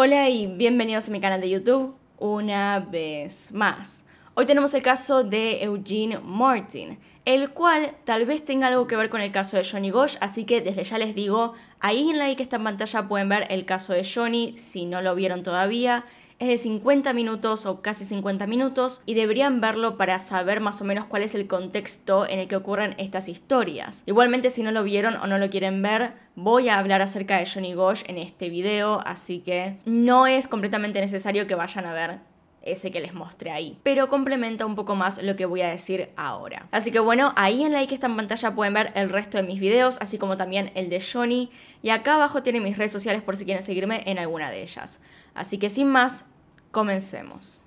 Hola y bienvenidos a mi canal de YouTube una vez más. Hoy tenemos el caso de Eugene Martin, el cual tal vez tenga algo que ver con el caso de Johnny Gosh, así que desde ya les digo, ahí en la que está en pantalla pueden ver el caso de Johnny si no lo vieron todavía es de 50 minutos o casi 50 minutos y deberían verlo para saber más o menos cuál es el contexto en el que ocurren estas historias. Igualmente si no lo vieron o no lo quieren ver, voy a hablar acerca de Johnny Gosh en este video, así que no es completamente necesario que vayan a ver ese que les mostré ahí. Pero complementa un poco más lo que voy a decir ahora. Así que bueno, ahí en la que está en pantalla pueden ver el resto de mis videos, así como también el de Johnny. Y acá abajo tienen mis redes sociales por si quieren seguirme en alguna de ellas. Así que sin más, comencemos.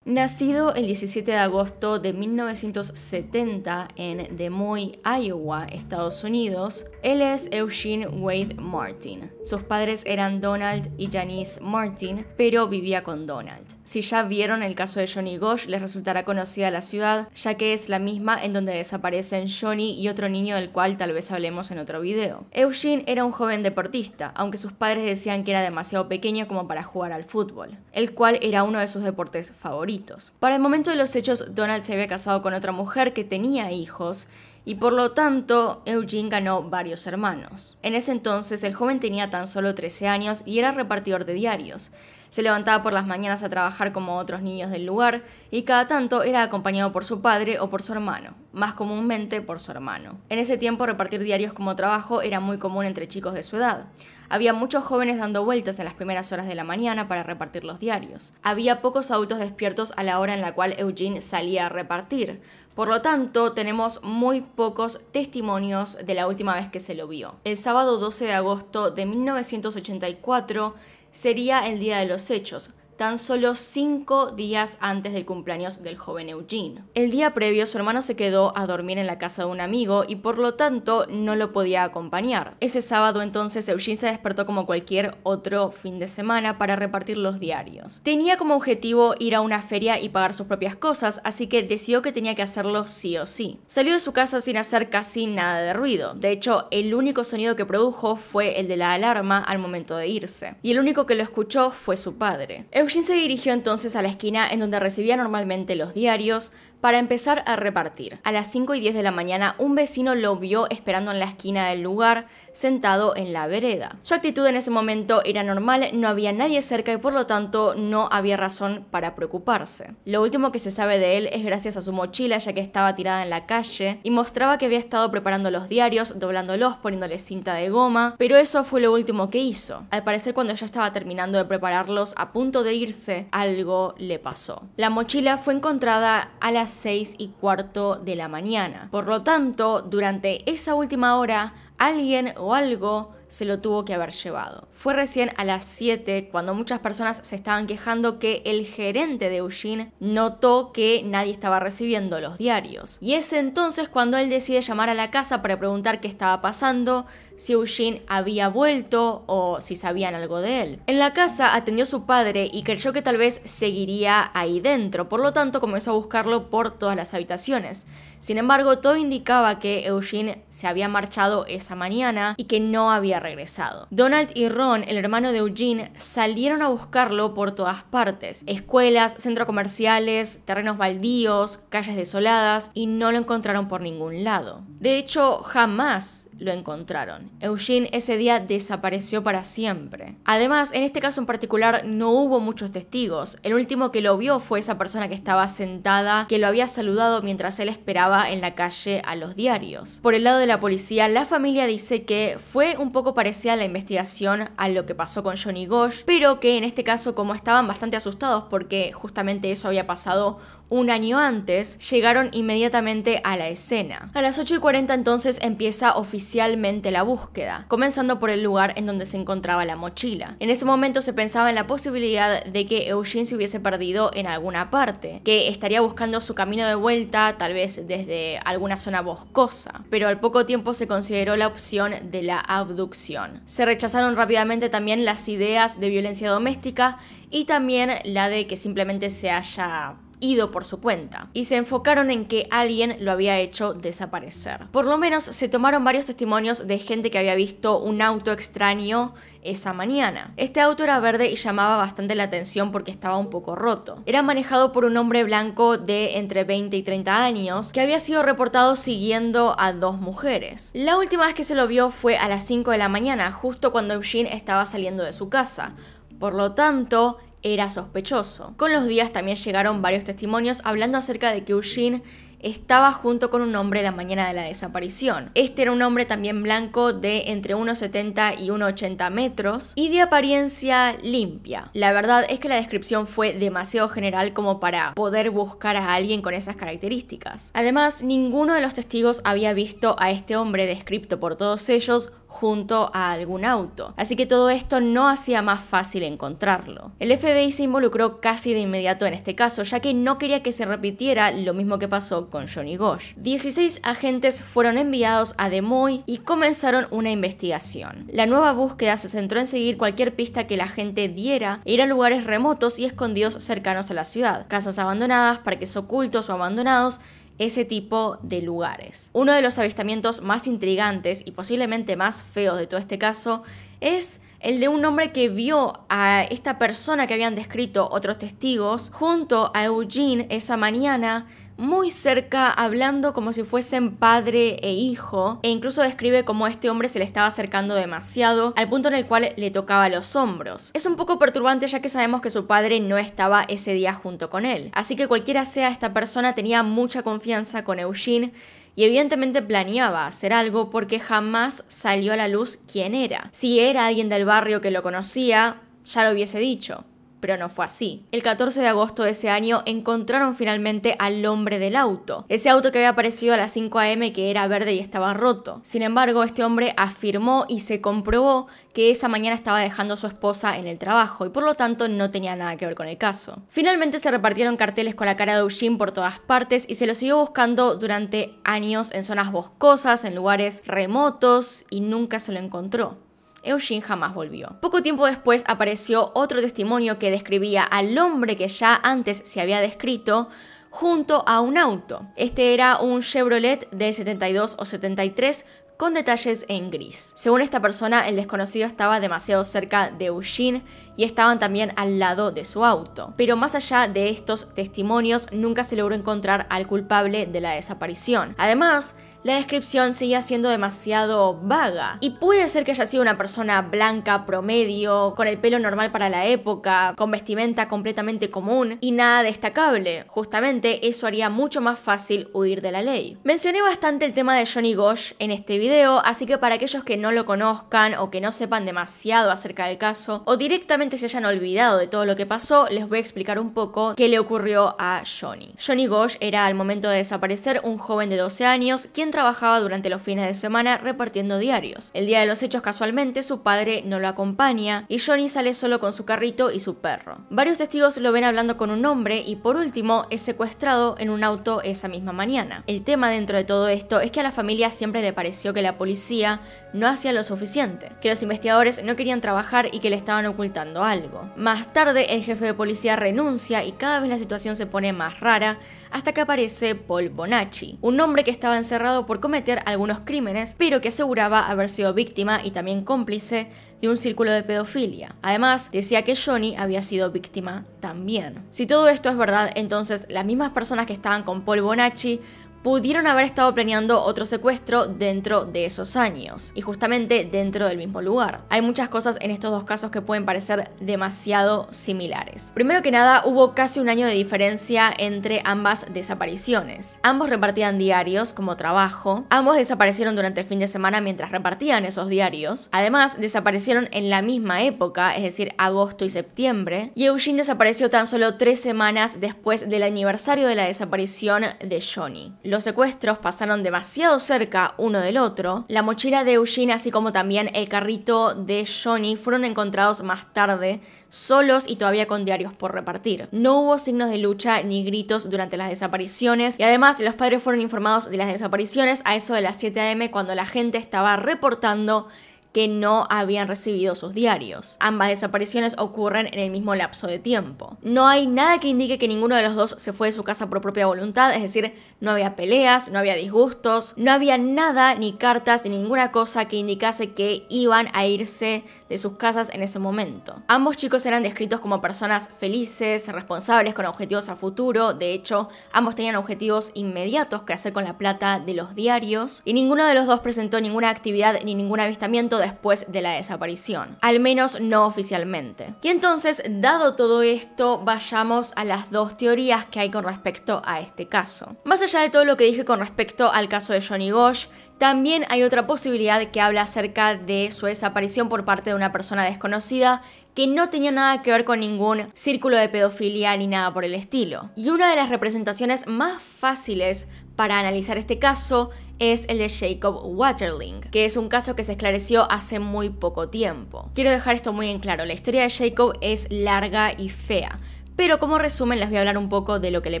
Nacido el 17 de agosto de 1970 en Des Moines, Iowa, Estados Unidos, él es Eugene Wade Martin. Sus padres eran Donald y Janice Martin, pero vivía con Donald. Si ya vieron el caso de Johnny Gosh, les resultará conocida la ciudad, ya que es la misma en donde desaparecen Johnny y otro niño del cual tal vez hablemos en otro video. Eugene era un joven deportista, aunque sus padres decían que era demasiado pequeño como para jugar al fútbol, el cual era uno de sus deportes favoritos. Para el momento de los hechos, Donald se había casado con otra mujer que tenía hijos y por lo tanto Eugene ganó varios hermanos. En ese entonces el joven tenía tan solo 13 años y era repartidor de diarios, se levantaba por las mañanas a trabajar como otros niños del lugar y cada tanto era acompañado por su padre o por su hermano, más comúnmente por su hermano. En ese tiempo repartir diarios como trabajo era muy común entre chicos de su edad. Había muchos jóvenes dando vueltas en las primeras horas de la mañana para repartir los diarios. Había pocos adultos despiertos a la hora en la cual Eugene salía a repartir. Por lo tanto, tenemos muy pocos testimonios de la última vez que se lo vio. El sábado 12 de agosto de 1984, sería el día de los hechos, tan solo cinco días antes del cumpleaños del joven Eugene. El día previo su hermano se quedó a dormir en la casa de un amigo y por lo tanto no lo podía acompañar. Ese sábado entonces Eugene se despertó como cualquier otro fin de semana para repartir los diarios. Tenía como objetivo ir a una feria y pagar sus propias cosas, así que decidió que tenía que hacerlo sí o sí. Salió de su casa sin hacer casi nada de ruido. De hecho, el único sonido que produjo fue el de la alarma al momento de irse. Y el único que lo escuchó fue su padre. Eugene se dirigió entonces a la esquina en donde recibía normalmente los diarios para empezar a repartir. A las 5 y 10 de la mañana un vecino lo vio esperando en la esquina del lugar, sentado en la vereda. Su actitud en ese momento era normal, no había nadie cerca y por lo tanto no había razón para preocuparse. Lo último que se sabe de él es gracias a su mochila ya que estaba tirada en la calle y mostraba que había estado preparando los diarios, doblándolos, poniéndole cinta de goma, pero eso fue lo último que hizo. Al parecer cuando ya estaba terminando de prepararlos a punto de irse, algo le pasó. La mochila fue encontrada a las 6 y cuarto de la mañana. Por lo tanto, durante esa última hora, alguien o algo se lo tuvo que haber llevado. Fue recién a las 7 cuando muchas personas se estaban quejando que el gerente de Eugene notó que nadie estaba recibiendo los diarios. Y es entonces cuando él decide llamar a la casa para preguntar qué estaba pasando si Eugene había vuelto o si sabían algo de él. En la casa atendió a su padre y creyó que tal vez seguiría ahí dentro, por lo tanto comenzó a buscarlo por todas las habitaciones. Sin embargo, todo indicaba que Eugene se había marchado esa mañana y que no había regresado. Donald y Ron, el hermano de Eugene, salieron a buscarlo por todas partes. Escuelas, centros comerciales, terrenos baldíos, calles desoladas y no lo encontraron por ningún lado. De hecho, jamás lo encontraron. Eugene ese día desapareció para siempre. Además, en este caso en particular no hubo muchos testigos. El último que lo vio fue esa persona que estaba sentada, que lo había saludado mientras él esperaba en la calle a los diarios. Por el lado de la policía, la familia dice que fue un poco parecida a la investigación a lo que pasó con Johnny Gosh, pero que en este caso como estaban bastante asustados porque justamente eso había pasado un año antes, llegaron inmediatamente a la escena. A las 8 y 40 entonces empieza oficialmente la búsqueda, comenzando por el lugar en donde se encontraba la mochila. En ese momento se pensaba en la posibilidad de que Eugene se hubiese perdido en alguna parte, que estaría buscando su camino de vuelta, tal vez desde alguna zona boscosa, pero al poco tiempo se consideró la opción de la abducción. Se rechazaron rápidamente también las ideas de violencia doméstica y también la de que simplemente se haya ido por su cuenta y se enfocaron en que alguien lo había hecho desaparecer. Por lo menos se tomaron varios testimonios de gente que había visto un auto extraño esa mañana. Este auto era verde y llamaba bastante la atención porque estaba un poco roto. Era manejado por un hombre blanco de entre 20 y 30 años que había sido reportado siguiendo a dos mujeres. La última vez que se lo vio fue a las 5 de la mañana, justo cuando Eugene estaba saliendo de su casa. Por lo tanto, era sospechoso. Con los días también llegaron varios testimonios hablando acerca de que Eugene estaba junto con un hombre la mañana de la desaparición. Este era un hombre también blanco de entre 1,70 y 1,80 metros y de apariencia limpia. La verdad es que la descripción fue demasiado general como para poder buscar a alguien con esas características. Además, ninguno de los testigos había visto a este hombre descrito por todos ellos junto a algún auto, así que todo esto no hacía más fácil encontrarlo. El FBI se involucró casi de inmediato en este caso, ya que no quería que se repitiera lo mismo que pasó con Johnny Gosh. 16 agentes fueron enviados a Des Moines y comenzaron una investigación. La nueva búsqueda se centró en seguir cualquier pista que la gente diera e ir a lugares remotos y escondidos cercanos a la ciudad, casas abandonadas, parques ocultos o abandonados ese tipo de lugares. Uno de los avistamientos más intrigantes y posiblemente más feos de todo este caso es el de un hombre que vio a esta persona que habían descrito otros testigos junto a Eugene esa mañana muy cerca, hablando como si fuesen padre e hijo, e incluso describe como este hombre se le estaba acercando demasiado, al punto en el cual le tocaba los hombros. Es un poco perturbante ya que sabemos que su padre no estaba ese día junto con él, así que cualquiera sea esta persona tenía mucha confianza con Eugene y evidentemente planeaba hacer algo porque jamás salió a la luz quién era. Si era alguien del barrio que lo conocía, ya lo hubiese dicho pero no fue así. El 14 de agosto de ese año encontraron finalmente al hombre del auto, ese auto que había aparecido a las 5 am que era verde y estaba roto. Sin embargo, este hombre afirmó y se comprobó que esa mañana estaba dejando a su esposa en el trabajo y por lo tanto no tenía nada que ver con el caso. Finalmente se repartieron carteles con la cara de Eugene por todas partes y se lo siguió buscando durante años en zonas boscosas, en lugares remotos y nunca se lo encontró. Eugene jamás volvió. Poco tiempo después apareció otro testimonio que describía al hombre que ya antes se había descrito junto a un auto. Este era un Chevrolet de 72 o 73 con detalles en gris. Según esta persona, el desconocido estaba demasiado cerca de Eugene y estaban también al lado de su auto. Pero más allá de estos testimonios, nunca se logró encontrar al culpable de la desaparición. Además, la descripción seguía siendo demasiado vaga. Y puede ser que haya sido una persona blanca, promedio, con el pelo normal para la época, con vestimenta completamente común y nada destacable. Justamente eso haría mucho más fácil huir de la ley. Mencioné bastante el tema de Johnny Gosh en este video, así que para aquellos que no lo conozcan o que no sepan demasiado acerca del caso, o directamente se hayan olvidado de todo lo que pasó, les voy a explicar un poco qué le ocurrió a Johnny. Johnny Gosh era al momento de desaparecer un joven de 12 años, quien trabajaba durante los fines de semana repartiendo diarios. El día de los hechos casualmente su padre no lo acompaña y Johnny sale solo con su carrito y su perro. Varios testigos lo ven hablando con un hombre y por último es secuestrado en un auto esa misma mañana. El tema dentro de todo esto es que a la familia siempre le pareció que la policía no hacía lo suficiente, que los investigadores no querían trabajar y que le estaban ocultando algo. Más tarde el jefe de policía renuncia y cada vez la situación se pone más rara hasta que aparece Paul Bonacci, un hombre que estaba encerrado por cometer algunos crímenes, pero que aseguraba haber sido víctima y también cómplice de un círculo de pedofilia. Además, decía que Johnny había sido víctima también. Si todo esto es verdad, entonces las mismas personas que estaban con Paul Bonacci pudieron haber estado planeando otro secuestro dentro de esos años, y justamente dentro del mismo lugar. Hay muchas cosas en estos dos casos que pueden parecer demasiado similares. Primero que nada, hubo casi un año de diferencia entre ambas desapariciones. Ambos repartían diarios como trabajo, ambos desaparecieron durante el fin de semana mientras repartían esos diarios, además desaparecieron en la misma época, es decir, agosto y septiembre, y Eugene desapareció tan solo tres semanas después del aniversario de la desaparición de Johnny. Los secuestros pasaron demasiado cerca uno del otro. La mochila de Eugene, así como también el carrito de Johnny, fueron encontrados más tarde, solos y todavía con diarios por repartir. No hubo signos de lucha ni gritos durante las desapariciones y además los padres fueron informados de las desapariciones a eso de las 7 am cuando la gente estaba reportando que no habían recibido sus diarios. Ambas desapariciones ocurren en el mismo lapso de tiempo. No hay nada que indique que ninguno de los dos se fue de su casa por propia voluntad, es decir, no había peleas, no había disgustos, no había nada, ni cartas, ni ninguna cosa que indicase que iban a irse de sus casas en ese momento. Ambos chicos eran descritos como personas felices, responsables, con objetivos a futuro, de hecho, ambos tenían objetivos inmediatos que hacer con la plata de los diarios, y ninguno de los dos presentó ninguna actividad ni ningún avistamiento de después de la desaparición, al menos no oficialmente. Y entonces, dado todo esto, vayamos a las dos teorías que hay con respecto a este caso. Más allá de todo lo que dije con respecto al caso de Johnny Gosh, también hay otra posibilidad que habla acerca de su desaparición por parte de una persona desconocida que no tenía nada que ver con ningún círculo de pedofilia ni nada por el estilo. Y una de las representaciones más fáciles para analizar este caso es el de Jacob Waterling, que es un caso que se esclareció hace muy poco tiempo. Quiero dejar esto muy en claro, la historia de Jacob es larga y fea, pero como resumen les voy a hablar un poco de lo que le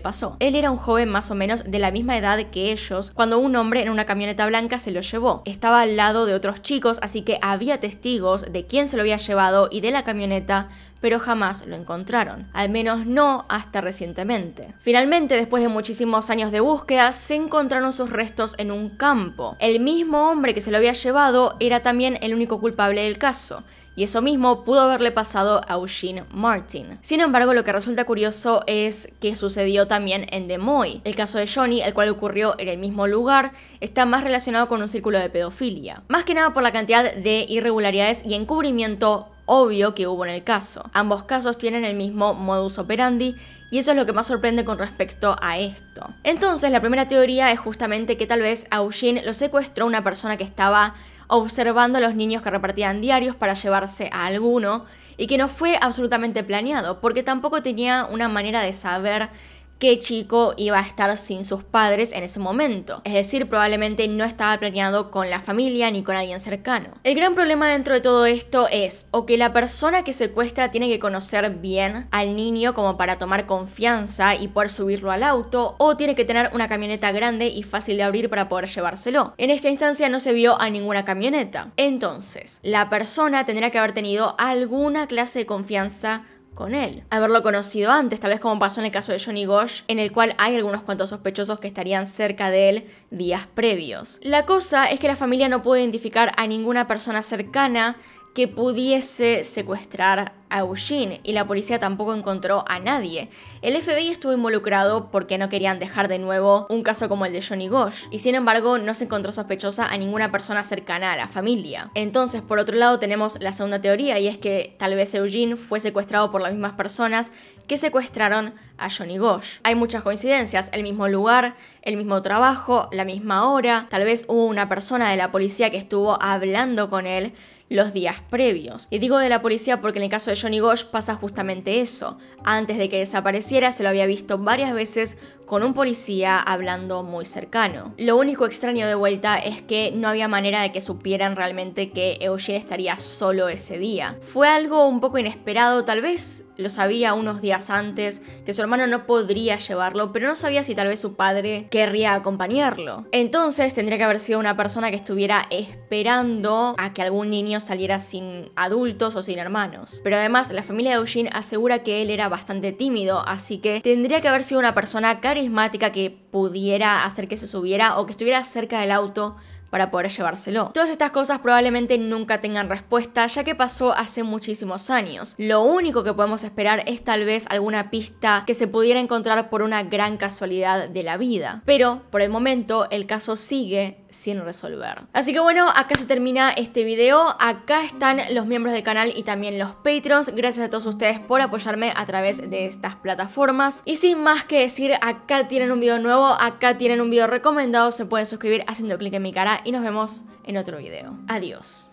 pasó. Él era un joven más o menos de la misma edad que ellos cuando un hombre en una camioneta blanca se lo llevó. Estaba al lado de otros chicos, así que había testigos de quién se lo había llevado y de la camioneta pero jamás lo encontraron, al menos no hasta recientemente. Finalmente, después de muchísimos años de búsqueda, se encontraron sus restos en un campo. El mismo hombre que se lo había llevado era también el único culpable del caso, y eso mismo pudo haberle pasado a Eugene Martin. Sin embargo, lo que resulta curioso es que sucedió también en Des Moy. El caso de Johnny, el cual ocurrió en el mismo lugar, está más relacionado con un círculo de pedofilia. Más que nada por la cantidad de irregularidades y encubrimiento obvio que hubo en el caso. Ambos casos tienen el mismo modus operandi y eso es lo que más sorprende con respecto a esto. Entonces, la primera teoría es justamente que tal vez a lo secuestró una persona que estaba observando a los niños que repartían diarios para llevarse a alguno y que no fue absolutamente planeado, porque tampoco tenía una manera de saber qué Chico iba a estar sin sus padres en ese momento. Es decir, probablemente no estaba planeado con la familia ni con alguien cercano. El gran problema dentro de todo esto es o que la persona que secuestra tiene que conocer bien al niño como para tomar confianza y poder subirlo al auto, o tiene que tener una camioneta grande y fácil de abrir para poder llevárselo. En esta instancia no se vio a ninguna camioneta. Entonces, la persona tendría que haber tenido alguna clase de confianza con él. Haberlo conocido antes, tal vez como pasó en el caso de Johnny Gosh, en el cual hay algunos cuantos sospechosos que estarían cerca de él días previos. La cosa es que la familia no pudo identificar a ninguna persona cercana que pudiese secuestrar a Eugene y la policía tampoco encontró a nadie. El FBI estuvo involucrado porque no querían dejar de nuevo un caso como el de Johnny Gosh y sin embargo no se encontró sospechosa a ninguna persona cercana a la familia. Entonces por otro lado tenemos la segunda teoría y es que tal vez Eugene fue secuestrado por las mismas personas que secuestraron a Johnny Gosh. Hay muchas coincidencias, el mismo lugar, el mismo trabajo, la misma hora, tal vez hubo una persona de la policía que estuvo hablando con él los días previos. Y digo de la policía porque en el caso de Johnny Gosh pasa justamente eso. Antes de que desapareciera se lo había visto varias veces con un policía hablando muy cercano. Lo único extraño de vuelta es que no había manera de que supieran realmente que Eugene estaría solo ese día. Fue algo un poco inesperado tal vez, lo sabía unos días antes, que su hermano no podría llevarlo, pero no sabía si tal vez su padre querría acompañarlo. Entonces tendría que haber sido una persona que estuviera esperando esperando a que algún niño saliera sin adultos o sin hermanos. Pero además, la familia de Eugene asegura que él era bastante tímido, así que tendría que haber sido una persona carismática que pudiera hacer que se subiera o que estuviera cerca del auto para poder llevárselo. Todas estas cosas probablemente nunca tengan respuesta ya que pasó hace muchísimos años. Lo único que podemos esperar es tal vez alguna pista que se pudiera encontrar por una gran casualidad de la vida. Pero por el momento el caso sigue sin resolver. Así que bueno, acá se termina este video. Acá están los miembros del canal y también los Patreons. Gracias a todos ustedes por apoyarme a través de estas plataformas. Y sin más que decir, acá tienen un video nuevo, acá tienen un video recomendado. Se pueden suscribir haciendo clic en mi cara y nos vemos en otro video. Adiós.